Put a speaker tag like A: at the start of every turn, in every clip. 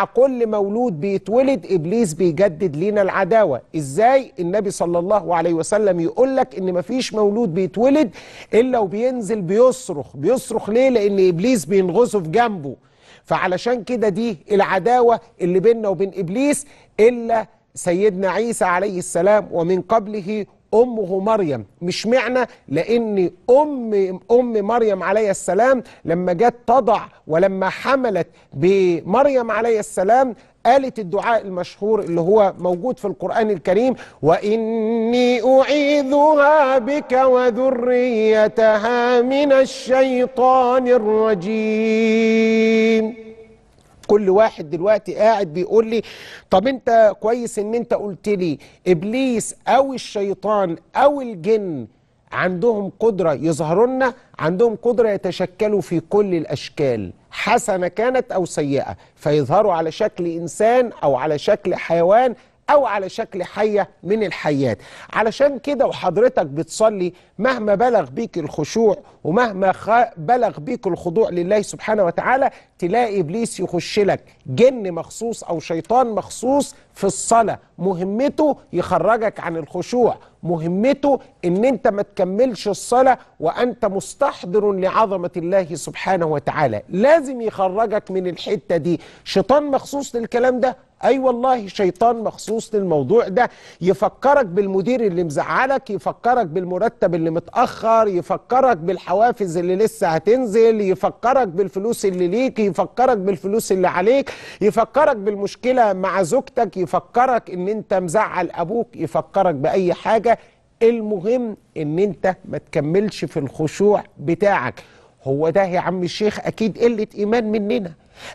A: مع كل مولود بيتولد إبليس بيجدد لينا العداوة إزاي النبي صلى الله عليه وسلم يقول لك إن مفيش مولود بيتولد إلا وبينزل بيصرخ بيصرخ ليه لأن إبليس بينغزه في جنبه فعلشان كده دي العداوة اللي بيننا وبين إبليس إلا سيدنا عيسى عليه السلام ومن قبله امه مريم مش معنى لان ام ام مريم عليه السلام لما جت تضع ولما حملت بمريم عليه السلام قالت الدعاء المشهور اللي هو موجود في القرآن الكريم وإني أعيذها بك وذريتها من الشيطان الرجيم كل واحد دلوقتي قاعد بيقول لي طب انت كويس ان انت قلت لي ابليس او الشيطان او الجن عندهم قدرة يظهرون عندهم قدرة يتشكلوا في كل الأشكال حسنة كانت أو سيئة فيظهروا على شكل إنسان أو على شكل حيوان أو على شكل حية من الحيات علشان كده وحضرتك بتصلي مهما بلغ بيك الخشوع ومهما بلغ بيك الخضوع لله سبحانه وتعالى تلاقي إبليس يخش لك جن مخصوص أو شيطان مخصوص في الصلاة مهمته يخرجك عن الخشوع مهمته ان انت ما تكملش الصلاة وانت مستحضر لعظمة الله سبحانه وتعالى لازم يخرجك من الحتة دي شيطان مخصوص للكلام ده اي والله شيطان مخصوص للموضوع ده يفكرك بالمدير اللي مزعلك يفكرك بالمرتب اللي متاخر يفكرك بالحوافز اللي لسه هتنزل يفكرك بالفلوس اللي ليك يفكرك بالفلوس اللي عليك يفكرك بالمشكله مع زوجتك يفكرك ان انت مزعل ابوك يفكرك باي حاجه المهم ان انت ما تكملش في الخشوع بتاعك هو ده يا عم الشيخ اكيد قله ايمان مننا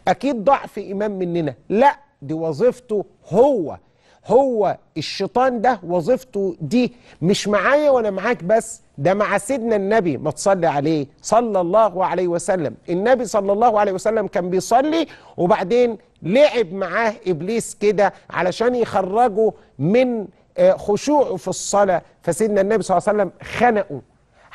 A: اكيد ضعف ايمان مننا لا دي وظيفته هو هو الشيطان ده وظيفته دي مش معايا ولا معاك بس ده مع سيدنا النبي ما تصلي عليه صلى الله عليه وسلم النبي صلى الله عليه وسلم كان بيصلي وبعدين لعب معاه إبليس كده علشان يخرجه من آه، خشوعه في الصلاة فسيدنا النبي صلى الله عليه وسلم خنقه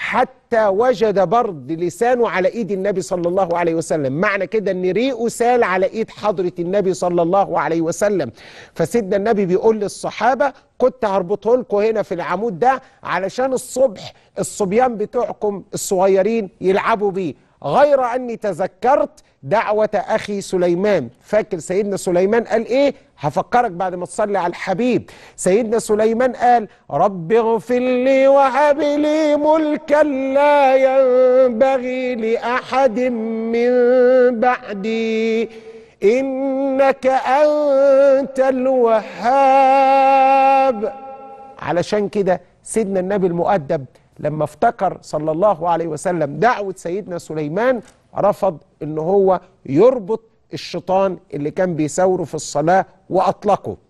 A: حتى وجد برد لسانه على ايد النبي صلى الله عليه وسلم معنى كده ان ريقه سال على ايد حضرة النبي صلى الله عليه وسلم فسيدنا النبي بيقول للصحابة كنت هربطه لكم هنا في العمود ده علشان الصبح الصبيان بتوعكم الصغيرين يلعبوا بيه غير أني تذكرت دعوة أخي سليمان فاكر سيدنا سليمان قال إيه هفكرك بعد ما تصلي على الحبيب سيدنا سليمان قال رب اغفر لي وهب لي ملكا لا ينبغي لأحد من بعدي إنك أنت الوهاب علشان كده سيدنا النبي المؤدب لما افتكر صلى الله عليه وسلم دعوة سيدنا سليمان رفض ان هو يربط الشيطان اللي كان بيساوره في الصلاة واطلقه